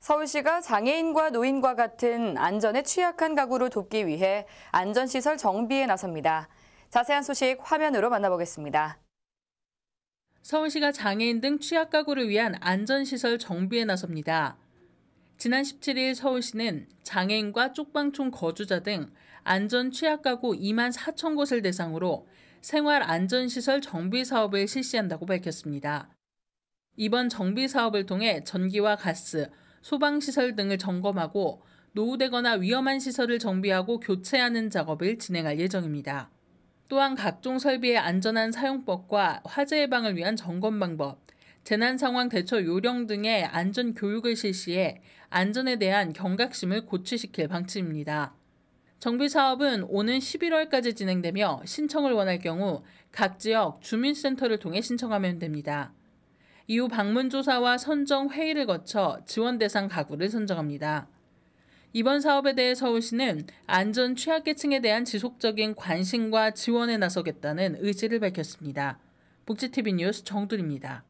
서울시가 장애인과 노인과 같은 안전에 취약한 가구를 돕기 위해 안전시설 정비에 나섭니다. 자세한 소식 화면으로 만나보겠습니다. 서울시가 장애인 등 취약 가구를 위한 안전시설 정비에 나섭니다. 지난 17일 서울시는 장애인과 쪽방촌 거주자 등 안전 취약 가구 2만 4천 곳을 대상으로 생활 안전시설 정비 사업을 실시한다고 밝혔습니다. 이번 정비 사업을 통해 전기와 가스, 소방시설 등을 점검하고 노후되거나 위험한 시설을 정비하고 교체하는 작업을 진행할 예정입니다. 또한 각종 설비의 안전한 사용법과 화재 예방을 위한 점검 방법, 재난 상황 대처 요령 등의 안전 교육을 실시해 안전에 대한 경각심을 고취시킬 방침입니다. 정비 사업은 오는 11월까지 진행되며 신청을 원할 경우 각 지역 주민센터를 통해 신청하면 됩니다. 이후 방문조사와 선정회의를 거쳐 지원 대상 가구를 선정합니다. 이번 사업에 대해 서울시는 안전 취약계층에 대한 지속적인 관심과 지원에 나서겠다는 의지를 밝혔습니다. 복지TV 뉴스 정두입니다.